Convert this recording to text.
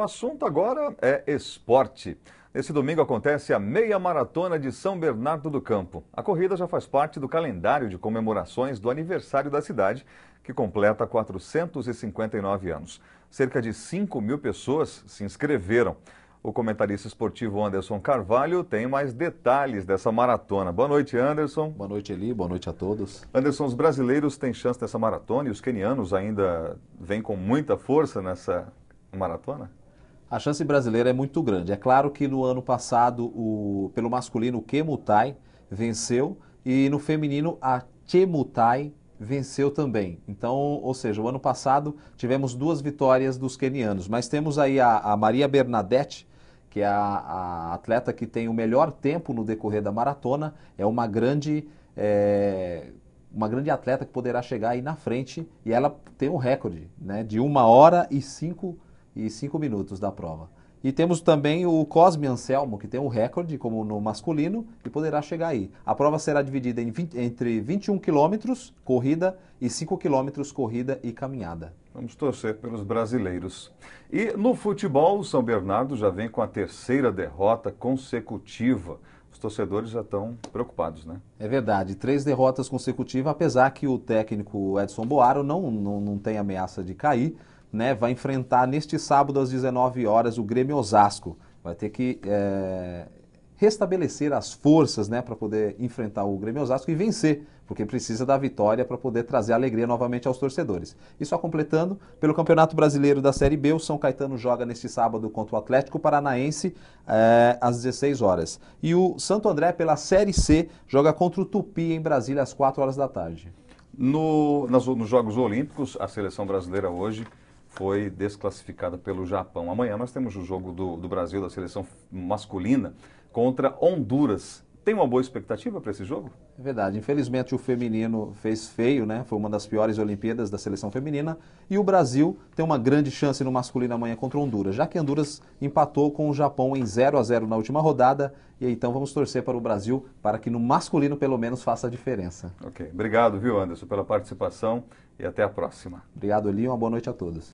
O assunto agora é esporte. Nesse domingo acontece a meia maratona de São Bernardo do Campo. A corrida já faz parte do calendário de comemorações do aniversário da cidade, que completa 459 anos. Cerca de 5 mil pessoas se inscreveram. O comentarista esportivo Anderson Carvalho tem mais detalhes dessa maratona. Boa noite, Anderson. Boa noite, Eli. Boa noite a todos. Anderson, os brasileiros têm chance nessa maratona e os quenianos ainda vêm com muita força nessa maratona? a chance brasileira é muito grande. É claro que no ano passado, o, pelo masculino, o Kemutai venceu e no feminino, a Chemutai venceu também. Então, ou seja, o ano passado tivemos duas vitórias dos quenianos, mas temos aí a, a Maria Bernadette, que é a, a, atleta que tem o melhor tempo no decorrer da maratona, é uma grande. É, uma grande atleta que poderá chegar aí na frente e ela tem um recorde né, de 1 hora e 5 cinco e 5 minutos da prova. E temos também o Cosme Anselmo, que tem um recorde, como no masculino, e poderá chegar aí. A prova será dividida 20, entre 21 quilômetros corrida e 5 quilômetros corrida e caminhada. Vamos torcer pelos brasileiros. E no futebol, o São Bernardo já vem com a terceira derrota consecutiva. Os torcedores já estão preocupados, né? É verdade, três derrotas consecutivas, apesar que o técnico Edson Boaro não, não, não tem ameaça de cair né, vai enfrentar neste sábado às 19 horas o Grêmio Osasco. Vai ter que é, restabelecer as forças né, para poder enfrentar o Grêmio Osasco e vencer, porque precisa da vitória para poder trazer alegria novamente aos torcedores. E só completando, pelo Campeonato Brasileiro da Série B, o São Caetano joga neste sábado contra o Atlético Paranaense é, às 16 horas. E o Santo André, pela Série C, joga contra o Tupi em Brasília às 4 horas da tarde. No, nas, nos Jogos Olímpicos, a seleção brasileira hoje foi desclassificada pelo Japão. Amanhã nós temos o jogo do, do Brasil, da seleção masculina, contra Honduras. Tem uma boa expectativa para esse jogo? É verdade. Infelizmente o feminino fez feio, né? Foi uma das piores Olimpíadas da seleção feminina. E o Brasil tem uma grande chance no masculino amanhã contra Honduras, já que Honduras empatou com o Japão em 0 a 0 na última rodada. E então vamos torcer para o Brasil para que no masculino pelo menos faça a diferença. Ok. Obrigado, viu, Anderson, pela participação e até a próxima. Obrigado, Eli. Uma boa noite a todos.